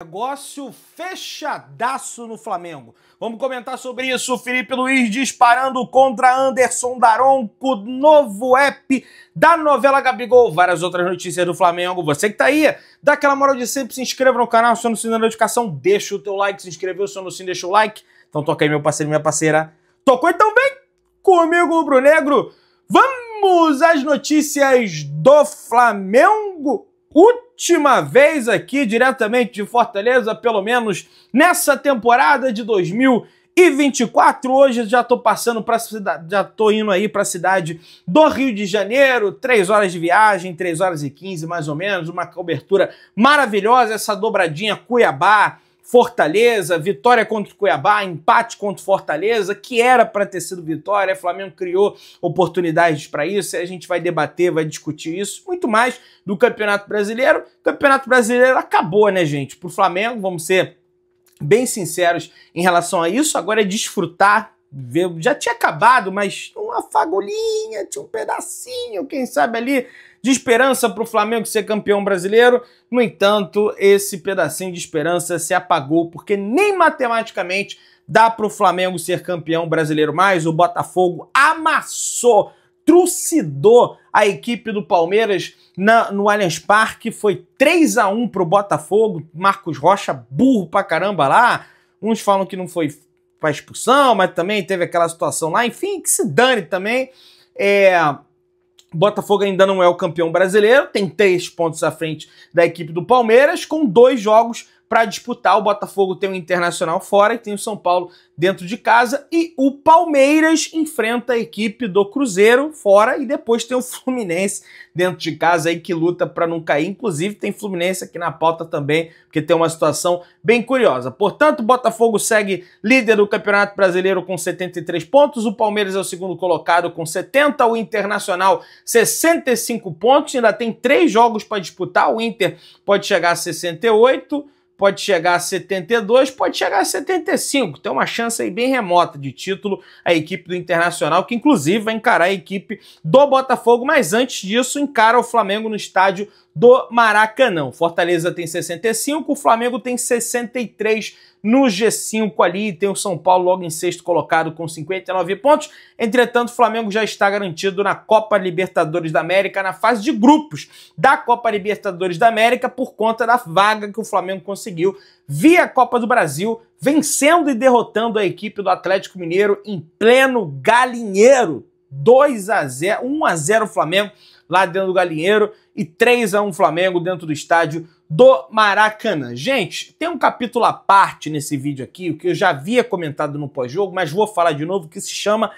Negócio fechadaço no Flamengo. Vamos comentar sobre isso. Felipe Luiz disparando contra Anderson Daronco, novo app da novela Gabigol. Várias outras notícias do Flamengo. Você que tá aí, dá aquela moral de sempre, se inscreva no canal, se não se da notificação, deixa o teu like, se inscreveu, se não se deixa o like. Então toca aí, meu parceiro, minha parceira. Tocou então vem comigo, Bruno Negro. Vamos às notícias do Flamengo última vez aqui diretamente de Fortaleza, pelo menos nessa temporada de 2024. Hoje já estou passando para já tô indo aí para a cidade do Rio de Janeiro, três horas de viagem, três horas e quinze mais ou menos, uma cobertura maravilhosa, essa dobradinha Cuiabá, Fortaleza, vitória contra o Cuiabá, empate contra o Fortaleza, que era para ter sido vitória, o Flamengo criou oportunidades para isso, e a gente vai debater, vai discutir isso, muito mais do Campeonato Brasileiro. O Campeonato Brasileiro acabou, né, gente? Para o Flamengo, vamos ser bem sinceros em relação a isso, agora é desfrutar já tinha acabado, mas uma fagulhinha, tinha um pedacinho, quem sabe ali de esperança para o Flamengo ser campeão brasileiro. No entanto, esse pedacinho de esperança se apagou porque nem matematicamente dá para o Flamengo ser campeão brasileiro mais. O Botafogo amassou, trucidou a equipe do Palmeiras na, no Allianz Parque. Foi 3 a 1 para o Botafogo. Marcos Rocha, burro pra caramba lá. Uns falam que não foi para expulsão, mas também teve aquela situação lá. Enfim, que se dane também. É, Botafogo ainda não é o campeão brasileiro, tem três pontos à frente da equipe do Palmeiras, com dois jogos para disputar. O Botafogo tem o Internacional fora e tem o São Paulo dentro de casa. E o Palmeiras enfrenta a equipe do Cruzeiro fora e depois tem o Fluminense dentro de casa aí que luta para não cair. Inclusive tem Fluminense aqui na pauta também, porque tem uma situação bem curiosa. Portanto, o Botafogo segue líder do Campeonato Brasileiro com 73 pontos, o Palmeiras é o segundo colocado com 70, o Internacional 65 pontos, ainda tem três jogos para disputar, o Inter pode chegar a 68 pode chegar a 72, pode chegar a 75. Tem uma chance aí bem remota de título a equipe do Internacional, que inclusive vai encarar a equipe do Botafogo, mas antes disso encara o Flamengo no estádio do Maracanã. Fortaleza tem 65, o Flamengo tem 63 no G5 ali, tem o São Paulo logo em sexto colocado com 59 pontos. Entretanto, o Flamengo já está garantido na Copa Libertadores da América, na fase de grupos da Copa Libertadores da América, por conta da vaga que o Flamengo conseguiu via Copa do Brasil, vencendo e derrotando a equipe do Atlético Mineiro em pleno galinheiro. 2 a 0, 1 a 0 Flamengo lá dentro do Galinheiro e 3 a 1 Flamengo dentro do estádio do Maracanã. Gente, tem um capítulo à parte nesse vídeo aqui, o que eu já havia comentado no pós-jogo, mas vou falar de novo, que se chama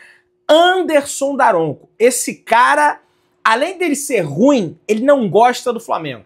Anderson Daronco. Esse cara, além dele ser ruim, ele não gosta do Flamengo.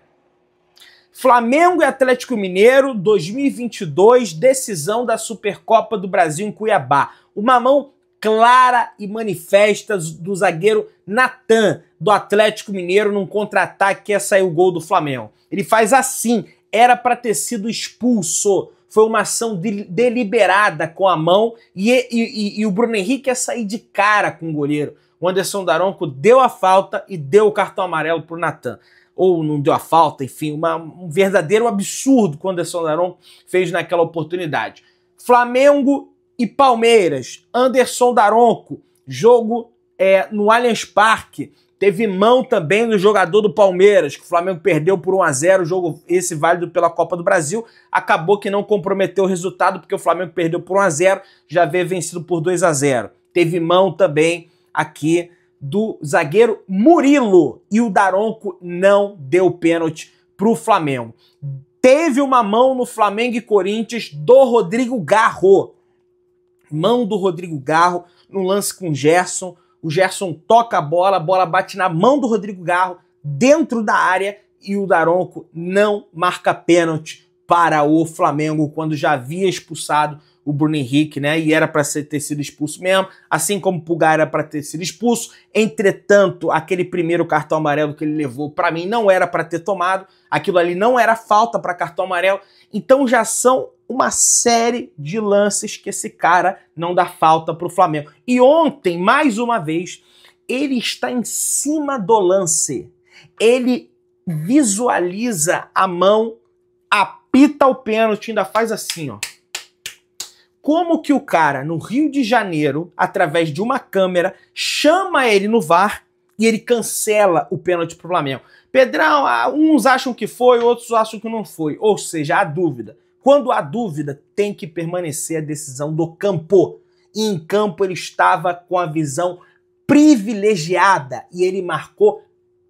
Flamengo e Atlético Mineiro, 2022, decisão da Supercopa do Brasil em Cuiabá. Uma mão clara e manifesta do zagueiro Natan, do Atlético Mineiro, num contra-ataque que ia sair o gol do Flamengo. Ele faz assim, era para ter sido expulso. Foi uma ação de, deliberada com a mão e, e, e, e, o Bruno Henrique ia sair de cara com o goleiro. O Anderson Daronco deu a falta e deu o cartão amarelo pro Natan. Ou não deu a falta, enfim, uma, um verdadeiro absurdo que o Anderson Daronco fez naquela oportunidade. Flamengo e Palmeiras, Anderson Daronco, jogo é, no Allianz Parque. Teve mão também do jogador do Palmeiras, que o Flamengo perdeu por 1 a 0 jogo esse válido pela Copa do Brasil. Acabou que não comprometeu o resultado, porque o Flamengo perdeu por 1 a 0 já veio vencido por 2 a 0 Teve mão também aqui do zagueiro Murilo, e o Daronco não deu pênalti para o Flamengo. Teve uma mão no Flamengo e Corinthians do Rodrigo Garro mão do Rodrigo Garro, no lance com o Gerson. O Gerson toca a bola, a bola bate na mão do Rodrigo Garro, dentro da área, e o Daronco não marca pênalti para o Flamengo quando já havia expulsado o Bruno Henrique, né? E era para ter sido expulso mesmo, assim como o Pulgar era para ter sido expulso. Entretanto, aquele primeiro cartão amarelo que ele levou, para mim, não era para ter tomado. Aquilo ali não era falta para cartão amarelo. Então já são uma série de lances que esse cara não dá falta para o Flamengo. E ontem, mais uma vez, ele está em cima do lance. Ele visualiza a mão, apita o pênalti, ainda faz assim, ó como que o cara no Rio de Janeiro, através de uma câmera, chama ele no VAR e ele cancela o pênalti pro Flamengo. Pedrão, ah, uns acham que foi, outros acham que não foi. Ou seja, há dúvida. Quando há dúvida, tem que permanecer a decisão do campo. E em campo ele estava com a visão privilegiada e ele marcou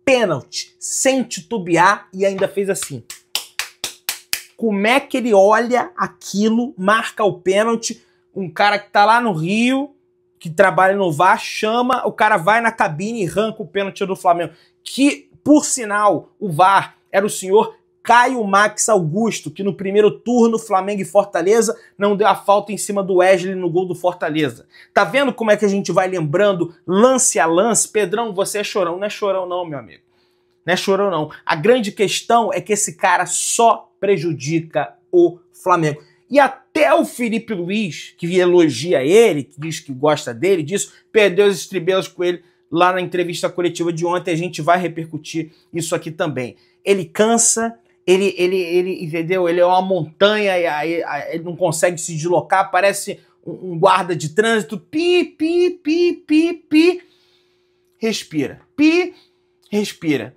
pênalti sem titubear e ainda fez assim como é que ele olha aquilo, marca o pênalti, um cara que tá lá no Rio, que trabalha no VAR, chama, o cara vai na cabine e arranca o pênalti do Flamengo. Que, por sinal, o VAR era o senhor Caio Max Augusto, que no primeiro turno Flamengo e Fortaleza não deu a falta em cima do Wesley no gol do Fortaleza. Tá vendo como é que a gente vai lembrando lance a lance? Pedrão, você é chorão. Não é chorão não, meu amigo. Não é chorão não. A grande questão é que esse cara só prejudica o Flamengo. E até o Felipe Luiz, que elogia ele, que diz que gosta dele, disso, perdeu as estribelas com ele lá na entrevista coletiva de ontem. A gente vai repercutir isso aqui também. Ele cansa, ele, ele, ele entendeu? Ele é uma montanha, ele não consegue se deslocar, parece um guarda de trânsito. Pi, pi, pi, pi, pi. Respira. Pi respira.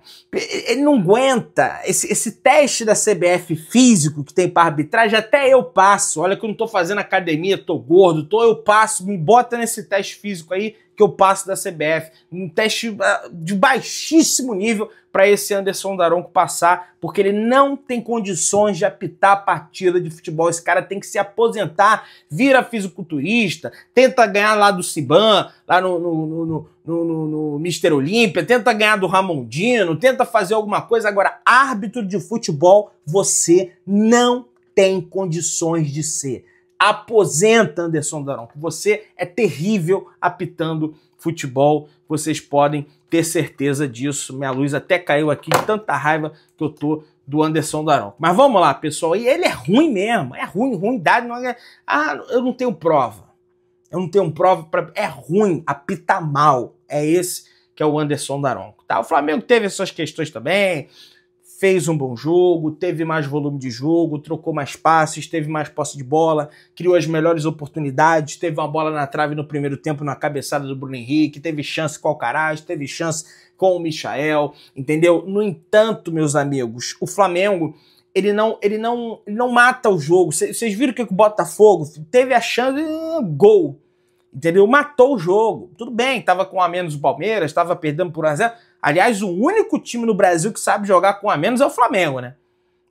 Ele não aguenta. Esse, esse teste da CBF físico que tem para arbitragem, até eu passo. Olha que eu não estou fazendo academia, tô gordo, tô, eu passo, me bota nesse teste físico aí, que eu passo da CBF. Um teste ah, de baixíssimo nível para esse Anderson Daronco passar, porque ele não tem condições de apitar a partida de futebol. Esse cara tem que se aposentar, vira fisiculturista, tenta ganhar lá do Ciban, lá no, no, no, no, no, no, no Mister Olímpia, tenta ganhar do Ramondino, tenta fazer alguma coisa. Agora, árbitro de futebol, você não tem condições de ser aposenta Anderson Daron, você é terrível apitando futebol, vocês podem ter certeza disso. Minha luz até caiu aqui de tanta raiva que eu tô do Anderson Daron. Mas vamos lá, pessoal, e ele é ruim mesmo, é ruim, ruindade, não é... Ah, eu não tenho prova. Eu não tenho prova para é ruim, apita mal. É esse que é o Anderson Daronco, tá? O Flamengo teve suas questões também, fez um bom jogo, teve mais volume de jogo, trocou mais passes, teve mais posse de bola, criou as melhores oportunidades, teve uma bola na trave no primeiro tempo na cabeçada do Bruno Henrique, teve chance com o Alcaraz, teve chance com o Michael, entendeu? No entanto, meus amigos, o Flamengo ele não, ele não, ele não mata o jogo. Vocês viram que o Botafogo teve a chance, hum, gol. Entendeu? Matou o jogo. Tudo bem, tava com a menos o Palmeiras, tava perdendo por 1 a 0 Aliás, o único time no Brasil que sabe jogar com a menos é o Flamengo, né?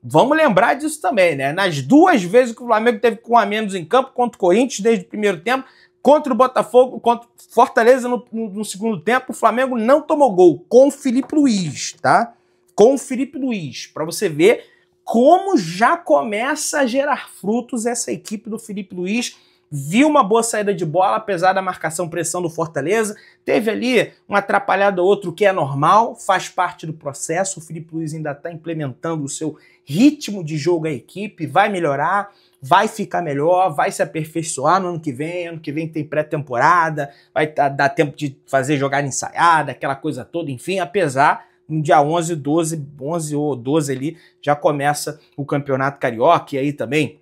Vamos lembrar disso também, né? Nas duas vezes que o Flamengo teve com a menos em campo, contra o Corinthians desde o primeiro tempo, contra o Botafogo, contra Fortaleza no, no, no, segundo tempo, o Flamengo não tomou gol com o Felipe Luiz, tá? Com o Felipe Luiz, para você ver como já começa a gerar frutos essa equipe do Felipe Luiz viu uma boa saída de bola, apesar da marcação pressão do Fortaleza, teve ali um atrapalhado ou outro que é normal, faz parte do processo, o Felipe Luiz ainda está implementando o seu ritmo de jogo à equipe, vai melhorar, vai ficar melhor, vai se aperfeiçoar no ano que vem, ano que vem tem pré-temporada, vai tá, dar tempo de fazer jogar ensaiada, aquela coisa toda, enfim, apesar no dia 11, 12, 11 ou 12 ali, já começa o Campeonato Carioca e aí também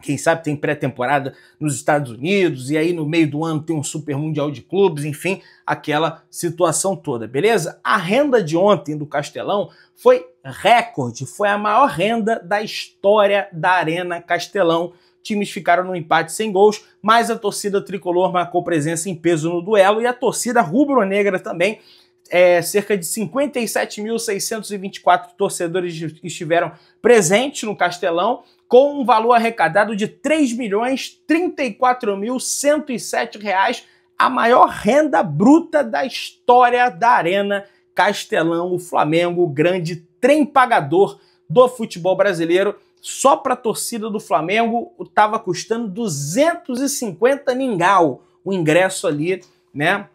quem sabe tem pré-temporada nos Estados Unidos, e aí no meio do ano tem um Super Mundial de Clubes, enfim, aquela situação toda, beleza? A renda de ontem do Castelão foi recorde, foi a maior renda da história da Arena Castelão times ficaram no empate sem gols, mas a torcida tricolor marcou presença em peso no duelo e a torcida rubro-negra também. É, cerca de 57.624 torcedores estiveram presentes no Castelão com um valor arrecadado de R$ 3.034.107, a maior renda bruta da história da Arena Castelão, o Flamengo, o grande trem pagador do futebol brasileiro. Só para a torcida do Flamengo estava custando 250 mingau o ingresso ali, né,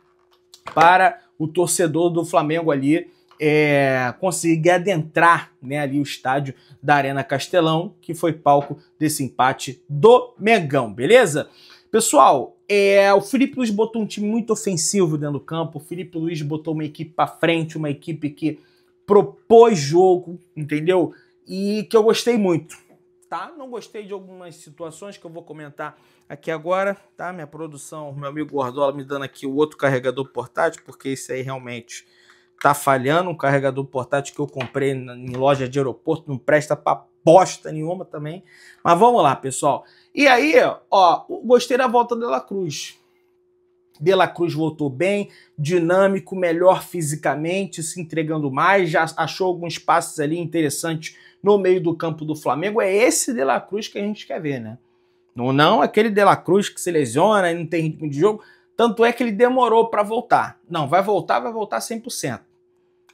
para o torcedor do Flamengo ali é, conseguir adentrar né, ali o estádio da Arena Castelão, que foi palco desse empate do Megão, beleza? Pessoal, é, o Felipe Luiz botou um time muito ofensivo dentro do campo, o Felipe Luiz botou uma equipe para frente, uma equipe que propôs jogo, entendeu? E que eu gostei muito, tá? Não gostei de algumas situações que eu vou comentar aqui agora, tá? Minha produção, meu amigo Gordola me dando aqui o outro carregador portátil, porque isso aí realmente tá falhando, um carregador portátil que eu comprei em loja de aeroporto, não presta pra bosta nenhuma também. Mas vamos lá, pessoal. E aí, ó, gostei da volta da La Cruz. De La Cruz voltou bem, dinâmico, melhor fisicamente, se entregando mais, já achou alguns passes ali interessantes no meio do campo do Flamengo. É esse De La Cruz que a gente quer ver, né? Não, não aquele De La Cruz que se lesiona e não tem ritmo de jogo. Tanto é que ele demorou para voltar. Não, vai voltar, vai voltar 100%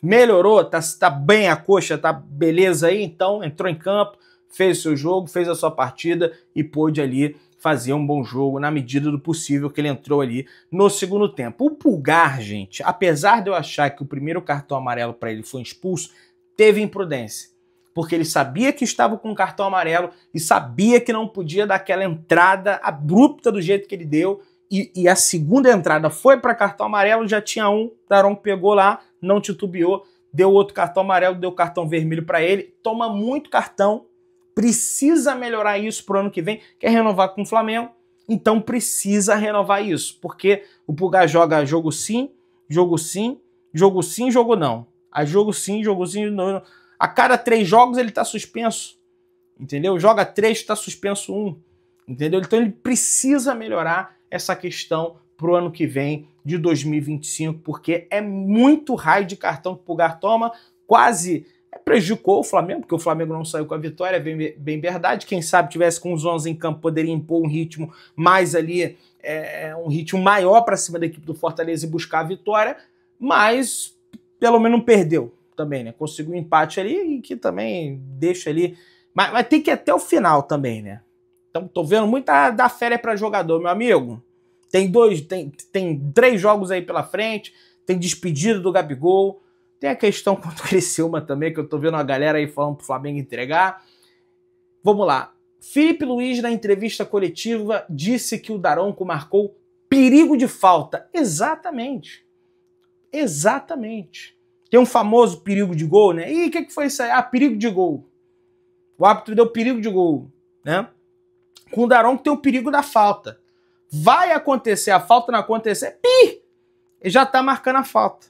melhorou, tá, tá bem a coxa, tá beleza aí, então entrou em campo, fez o seu jogo, fez a sua partida e pôde ali fazer um bom jogo na medida do possível que ele entrou ali no segundo tempo. O Pulgar, gente, apesar de eu achar que o primeiro cartão amarelo para ele foi expulso, teve imprudência. Porque ele sabia que estava com cartão amarelo e sabia que não podia dar aquela entrada abrupta do jeito que ele deu. E, e a segunda entrada foi para cartão amarelo, já tinha um, Daron pegou lá, não titubeou, deu outro cartão amarelo, deu cartão vermelho para ele, toma muito cartão, precisa melhorar isso pro ano que vem, quer renovar com o Flamengo, então precisa renovar isso, porque o Pulgar joga jogo sim, jogo sim, jogo sim, jogo não. A jogo sim, jogo sim, não, não. A cada três jogos ele está suspenso, entendeu? Joga três, está suspenso um, entendeu? Então ele precisa melhorar essa questão pro ano que vem de 2025, porque é muito raio de cartão que o Pulgar toma, quase é, prejudicou o Flamengo, porque o Flamengo não saiu com a vitória, é bem, bem verdade. Quem sabe tivesse com os 11 em campo, poderia impor um ritmo mais ali, é, um ritmo maior para cima da equipe do Fortaleza e buscar a vitória, mas pelo menos não perdeu também, né? Conseguiu um empate ali que também deixa ali. Mas, mas tem que ir até o final também, né? Então, tô vendo muita da férias para jogador, meu amigo. Tem dois, tem, tem três jogos aí pela frente, tem despedida do Gabigol, tem a questão quanto uma também, que eu tô vendo a galera aí falando pro Flamengo entregar. Vamos lá. Felipe Luiz, na entrevista coletiva, disse que o Daronco marcou perigo de falta. Exatamente. Exatamente. Tem um famoso perigo de gol, né? E o que, que foi isso aí? Ah, perigo de gol. O árbitro deu perigo de gol, né? Com o Daronco tem o perigo da falta vai acontecer a falta, não acontecer, pi! já está marcando a falta.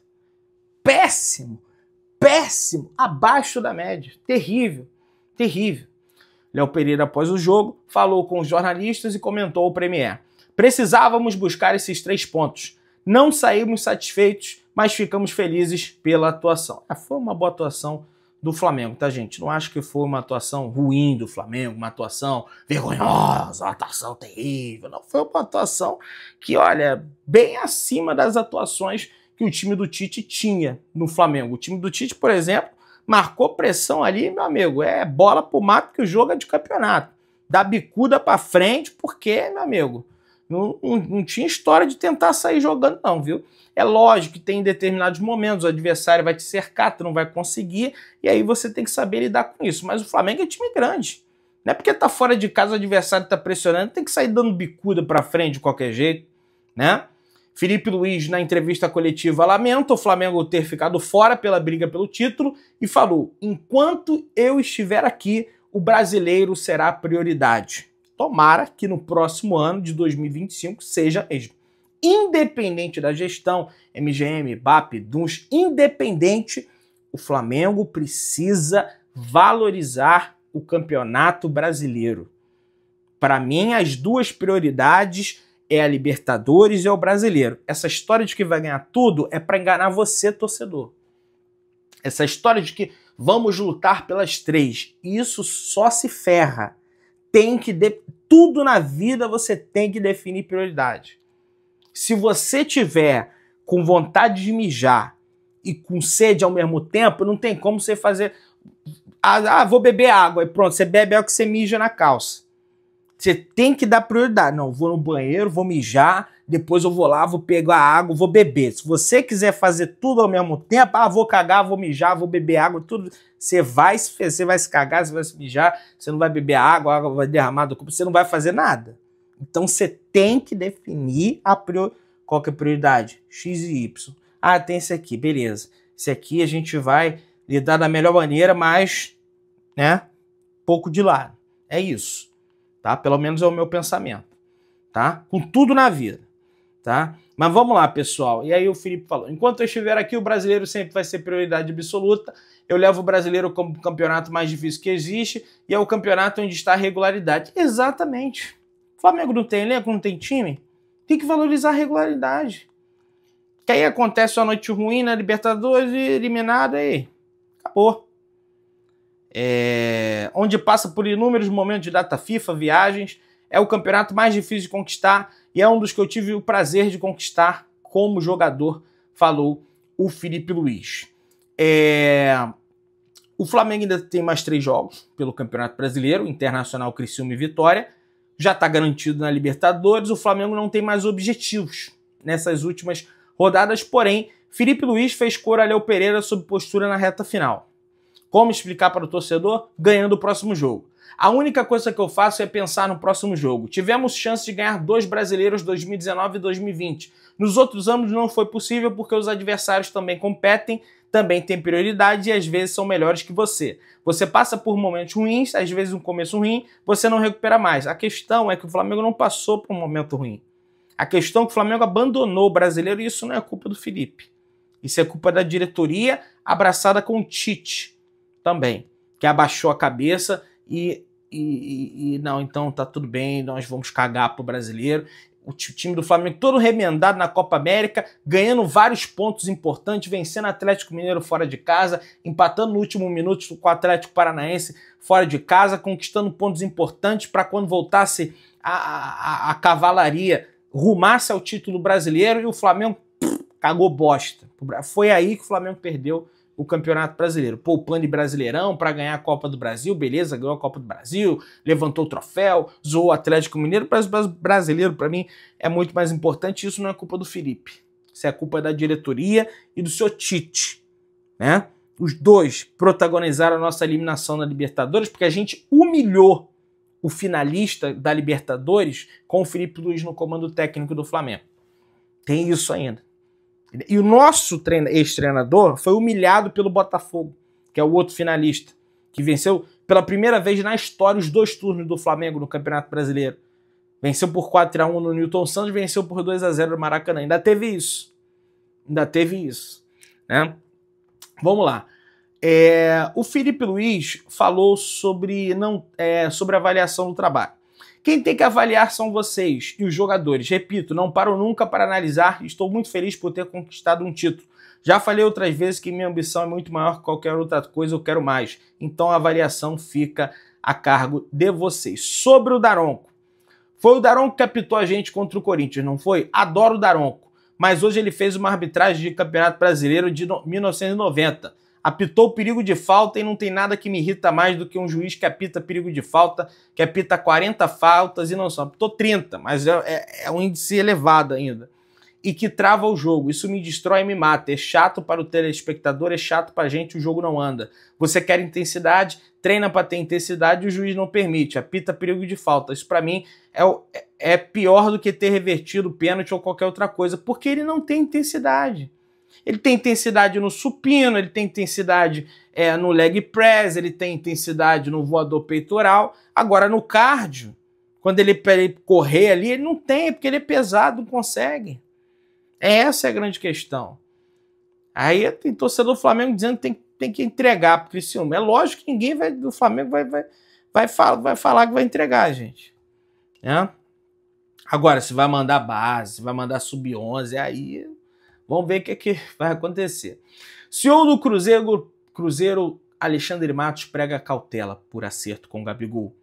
Péssimo, péssimo, abaixo da média, terrível, terrível. Léo Pereira, após o jogo, falou com os jornalistas e comentou o Premier. Precisávamos buscar esses três pontos. Não saímos satisfeitos, mas ficamos felizes pela atuação. É, foi uma boa atuação do Flamengo, tá, gente? Não acho que foi uma atuação ruim do Flamengo, uma atuação vergonhosa, uma atuação terrível. Não, foi uma atuação que, olha, bem acima das atuações que o time do Tite tinha no Flamengo. O time do Tite, por exemplo, marcou pressão ali, meu amigo, é bola pro mato que o jogo é de campeonato. Dá bicuda pra frente, porque, meu amigo, não, não, não, tinha história de tentar sair jogando, não, viu? É lógico que tem determinados momentos, o adversário vai te cercar, tu não vai conseguir, e aí você tem que saber lidar com isso. Mas o Flamengo é time grande. Não é porque tá fora de casa, o adversário tá pressionando, tem que sair dando bicuda pra frente de qualquer jeito, né? Felipe Luiz, na entrevista coletiva, lamenta o Flamengo ter ficado fora pela briga pelo título e falou: enquanto eu estiver aqui, o brasileiro será a prioridade. Tomara que no próximo ano de 2025 seja mesmo. Independente da gestão, MGM, BAP, DUNS, independente, o Flamengo precisa valorizar o campeonato brasileiro. Para mim, as duas prioridades é a Libertadores e é o brasileiro. Essa história de que vai ganhar tudo é para enganar você, torcedor. Essa história de que vamos lutar pelas três, isso só se ferra tem que. De... Tudo na vida você tem que definir prioridade. Se você tiver com vontade de mijar e com sede ao mesmo tempo, não tem como você fazer. Ah, ah vou beber água. E pronto, você bebe água é que você mija na calça. Você tem que dar prioridade. Não, vou no banheiro, vou mijar, depois eu vou lá, vou pegar a água, vou beber. Se você quiser fazer tudo ao mesmo tempo, ah, vou cagar, vou mijar, vou beber água, tudo, você vai, você vai se cagar, você vai se mijar, você não vai beber água, a água vai derramar do corpo, você não vai fazer nada. Então você tem que definir a prior, qual que é a prioridade, X e Y. Ah, tem esse aqui, beleza. Esse aqui a gente vai lidar da melhor maneira, mas, né, pouco de lado. É isso, tá? Pelo menos é o meu pensamento, tá? Com tudo na vida tá? Mas vamos lá, pessoal. E aí o Felipe falou: enquanto eu estiver aqui, o brasileiro sempre vai ser prioridade absoluta. Eu levo o brasileiro como campeonato mais difícil que existe e é o campeonato onde está a regularidade. Exatamente. O Flamengo não tem elenco, não tem time. Tem que valorizar a regularidade. Que aí acontece uma noite ruim na Libertadores, eliminado, aí acabou. É... Onde passa por inúmeros momentos de data FIFA, viagens, é o campeonato mais difícil de conquistar e é um dos que eu tive o prazer de conquistar como jogador, falou o Felipe Luiz. É... O Flamengo ainda tem mais três jogos pelo Campeonato Brasileiro, Internacional, Criciúma e Vitória. Já está garantido na Libertadores. O Flamengo não tem mais objetivos nessas últimas rodadas, porém, Felipe Luiz fez cor a Léo Pereira sob postura na reta final. Como explicar para o torcedor? Ganhando o próximo jogo. A única coisa que eu faço é pensar no próximo jogo. Tivemos chance de ganhar dois brasileiros 2019 e 2020. Nos outros anos não foi possível porque os adversários também competem, também têm prioridade e às vezes são melhores que você. Você passa por momentos ruins, às vezes um começo ruim, você não recupera mais. A questão é que o Flamengo não passou por um momento ruim. A questão é que o Flamengo abandonou o brasileiro e isso não é culpa do Felipe. Isso é culpa da diretoria abraçada com o Tite também, que abaixou a cabeça e, e, e não, então tá tudo bem, nós vamos cagar pro brasileiro. O time do Flamengo todo remendado na Copa América, ganhando vários pontos importantes, vencendo Atlético Mineiro fora de casa, empatando no último minuto com o Atlético Paranaense fora de casa, conquistando pontos importantes para quando voltasse a, a, a cavalaria rumasse ao título brasileiro e o Flamengo pff, cagou bosta. Foi aí que o Flamengo perdeu o Campeonato Brasileiro, poupando de Brasileirão para ganhar a Copa do Brasil, beleza, ganhou a Copa do Brasil, levantou o troféu, zoou o Atlético Mineiro, mas o brasileiro para mim é muito mais importante, isso não é culpa do Felipe. Isso é culpa da diretoria e do seu Tite, né? Os dois protagonizaram a nossa eliminação na Libertadores porque a gente humilhou o finalista da Libertadores com o Felipe Luiz no comando técnico do Flamengo. Tem isso ainda. E o nosso ex-treinador foi humilhado pelo Botafogo, que é o outro finalista, que venceu pela primeira vez na história os dois turnos do Flamengo no Campeonato Brasileiro. Venceu por 4 a 1 no Newton Santos, venceu por 2 a 0 no Maracanã. Ainda teve isso. Ainda teve isso. Né? Vamos lá. É, o Felipe Luiz falou sobre, não, é, sobre avaliação do trabalho. Quem tem que avaliar são vocês e os jogadores. Repito, não paro nunca para analisar estou muito feliz por ter conquistado um título. Já falei outras vezes que minha ambição é muito maior que qualquer outra coisa, eu quero mais. Então a avaliação fica a cargo de vocês. Sobre o Daronco. Foi o Daronco que apitou a gente contra o Corinthians, não foi? Adoro o Daronco. Mas hoje ele fez uma arbitragem de Campeonato Brasileiro de 1990 apitou perigo de falta e não tem nada que me irrita mais do que um juiz que apita perigo de falta, que apita 40 faltas e não só, apitou 30, mas é, é, é um índice elevado ainda. E que trava o jogo. Isso me destrói e me mata. É chato para o telespectador, é chato para a gente, o jogo não anda. Você quer intensidade, treina para ter intensidade e o juiz não permite. Apita perigo de falta. Isso para mim é, é, é pior do que ter revertido pênalti ou qualquer outra coisa, porque ele não tem intensidade. Ele tem intensidade no supino, ele tem intensidade é, no leg press, ele tem intensidade no voador peitoral. Agora, no cardio, quando ele, ele correr ali, ele não tem, porque ele é pesado, não consegue. Essa é a grande questão. Aí tem torcedor do Flamengo dizendo que tem, tem que entregar pro Criciúma. É lógico que ninguém vai, do Flamengo vai, vai, vai, vai falar que vai entregar, gente. É? Agora, se vai mandar base, se vai mandar sub-11, aí Vamos ver o que, é que vai acontecer. CEO do Cruzeiro, Cruzeiro Alexandre Matos prega cautela por acerto com Gabigol.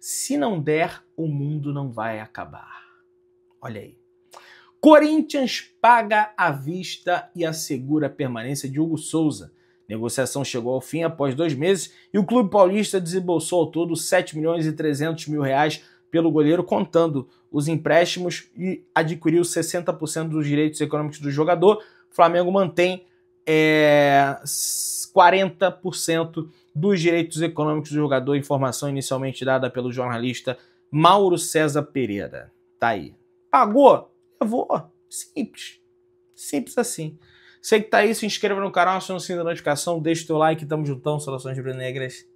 Se não der, o mundo não vai acabar. Olha aí. Corinthians paga à vista e assegura a permanência de Hugo Souza. Negociação chegou ao fim após dois meses e o clube paulista desembolsou ao todo 7 milhões e 300 mil reais pelo goleiro, contando os empréstimos e adquiriu 60% dos direitos econômicos do jogador. O Flamengo mantém é, 40% dos direitos econômicos do jogador, informação inicialmente dada pelo jornalista Mauro César Pereira. Tá aí. Pagou? Levou. Simples. Simples assim. Sei que tá aí, se inscreva no canal, aciona o sininho da notificação, deixa o teu like, tamo juntão, soluções negras.